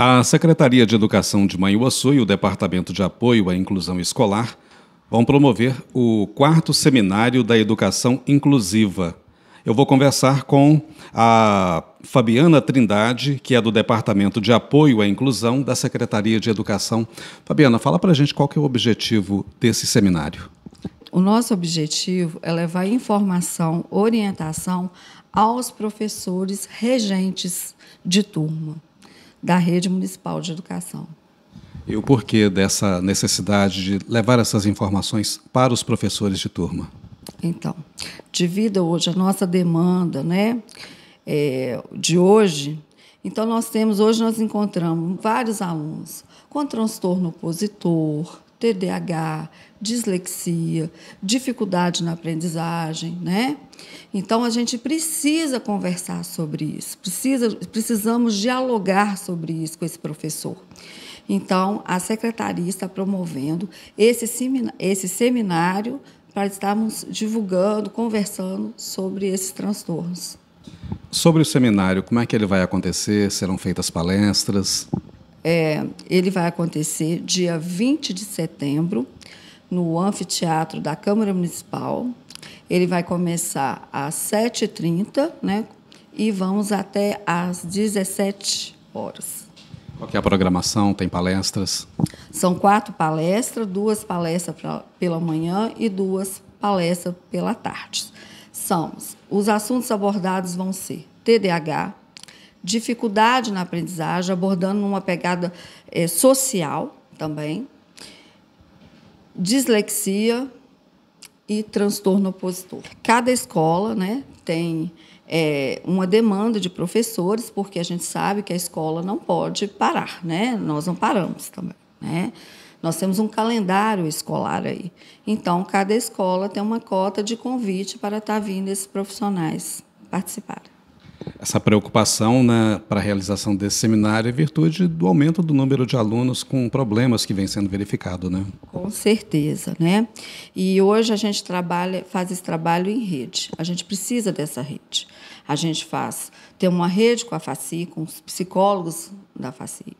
A Secretaria de Educação de Manhuaçu e o Departamento de Apoio à Inclusão Escolar vão promover o quarto seminário da Educação Inclusiva. Eu vou conversar com a Fabiana Trindade, que é do Departamento de Apoio à Inclusão da Secretaria de Educação. Fabiana, fala para a gente qual que é o objetivo desse seminário. O nosso objetivo é levar informação, orientação aos professores regentes de turma da rede municipal de educação. E o porquê dessa necessidade de levar essas informações para os professores de turma? Então, devido hoje a nossa demanda, né, é, de hoje, então nós temos hoje nós encontramos vários alunos com transtorno opositor, TDAH, dislexia, dificuldade na aprendizagem, né? Então a gente precisa conversar sobre isso, precisa, precisamos dialogar sobre isso com esse professor. Então a secretaria está promovendo esse, semina esse seminário para estarmos divulgando, conversando sobre esses transtornos. Sobre o seminário, como é que ele vai acontecer? Serão feitas palestras? É, ele vai acontecer dia 20 de setembro, no anfiteatro da Câmara Municipal. Ele vai começar às 7h30, né? E vamos até às 17 horas. Qual é a programação? Tem palestras? São quatro palestras, duas palestras pra, pela manhã e duas palestras pela tarde. São os assuntos abordados vão ser TDAH, dificuldade na aprendizagem, abordando uma pegada é, social também, dislexia e transtorno opositor. Cada escola né, tem é, uma demanda de professores, porque a gente sabe que a escola não pode parar, né? nós não paramos também. Né? Nós temos um calendário escolar aí. Então, cada escola tem uma cota de convite para estar tá vindo esses profissionais participar essa preocupação né, para a realização desse seminário em virtude do aumento do número de alunos com problemas que vem sendo verificado, né? Com certeza, né? E hoje a gente trabalha, faz esse trabalho em rede. A gente precisa dessa rede. A gente faz, tem uma rede com a FACI, com os psicólogos da FACIC.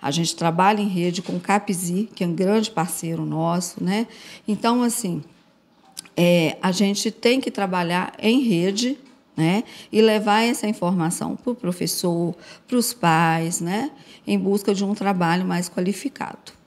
A gente trabalha em rede com o CAPZI, que é um grande parceiro nosso, né? Então, assim, é, a gente tem que trabalhar em rede né? E levar essa informação para o professor, para os pais, né? Em busca de um trabalho mais qualificado.